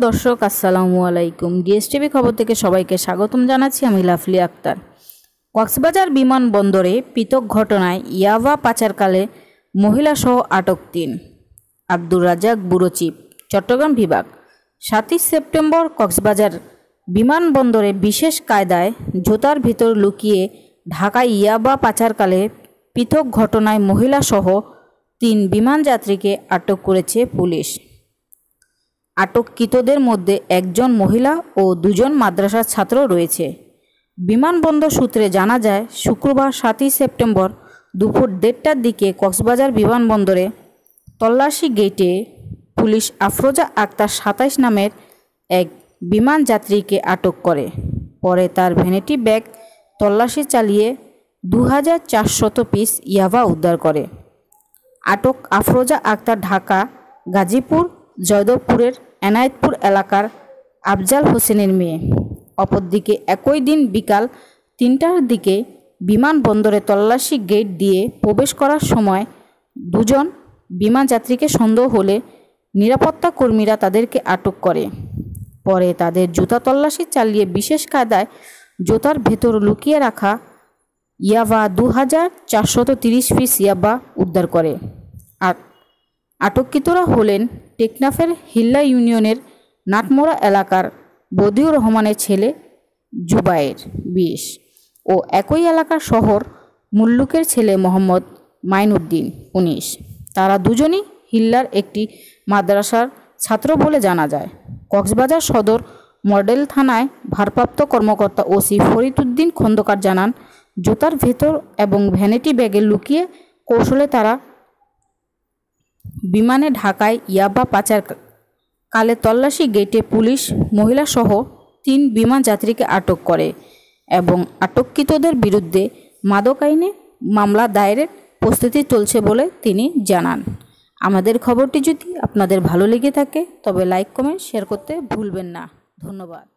প্রিয় দর্শক আসসালামু আলাইকুম ডিএসটিভি খবর থেকে সবাইকে স্বাগতম জানাচ্ছি আমি লাফলি আক্তার কক্সবাজার বিমানবন্দরে পৃথক ঘটনায় ইয়াবা পাচারকালে মহিলাসহ আটক তিন আব্দুর রাজাক বুরোচিপ চট্টগ্রাম বিভাগ সাতই সেপ্টেম্বর কক্সবাজার বিমানবন্দরে বিশেষ কায়দায় জোতার ভিতর লুকিয়ে ঢাকায় ইয়াবা পাচারকালে পৃথক ঘটনায় মহিলাসহ তিন বিমান যাত্রীকে আটক করেছে পুলিশ আটককৃতদের মধ্যে একজন মহিলা ও দুজন মাদ্রাসার ছাত্র রয়েছে বিমানবন্দর সূত্রে জানা যায় শুক্রবার সাতই সেপ্টেম্বর দুপুর দেড়টার দিকে কক্সবাজার বিমানবন্দরে তল্লাশি গেটে পুলিশ আফরোজা আক্তার সাতাইশ নামের এক বিমান যাত্রীকে আটক করে পরে তার ভ্যানিটি ব্যাগ তল্লাশি চালিয়ে দু হাজার চারশত পিস ইয়াবা উদ্ধার করে আটক আফরোজা আক্তার ঢাকা গাজীপুর জয়দেবপুরের এনায়েতপুর এলাকার আফজাল হোসেনের মেয়ে অপরদিকে একই দিন বিকাল তিনটার দিকে বিমানবন্দরে তল্লাশি গেট দিয়ে প্রবেশ করার সময় দুজন বিমান যাত্রীকে সন্দেহ হলে নিরাপত্তা কর্মীরা তাদেরকে আটক করে পরে তাদের জুতা তল্লাশি চালিয়ে বিশেষ কায়দায় জুতার ভেতর লুকিয়ে রাখা ইয়াবা দু হাজার চারশত তিরিশ পিস ইয়াবা উদ্ধার করে আর আটককৃতরা হলেন টেকনাফের হিল্লা ইউনিয়নের নাটমোড়া এলাকার বদিউর রহমানের ছেলে জুবায়ের বিশ ও একই এলাকার শহর মুল্লুকের ছেলে মোহাম্মদ মাইনুদ্দিন উনিশ তারা দুজনই হিল্লার একটি মাদ্রাসার ছাত্র বলে জানা যায় কক্সবাজার সদর মডেল থানায় ভারপ্রাপ্ত কর্মকর্তা ওসি ফরিদুদ্দিন খন্দকার জানান জুতার ভেতর এবং ভ্যানিটি ব্যাগে লুকিয়ে কৌশলে তারা বিমানে ঢাকায় ইয়াবা পাচার কালে তল্লাশি গেটে পুলিশ মহিলাসহ তিন বিমান যাত্রীকে আটক করে এবং আটককৃতদের বিরুদ্ধে মাদক আইনে মামলা দায়েরের প্রস্তুতি চলছে বলে তিনি জানান আমাদের খবরটি যদি আপনাদের ভালো লেগে থাকে তবে লাইক কমেন্ট শেয়ার করতে ভুলবেন না ধন্যবাদ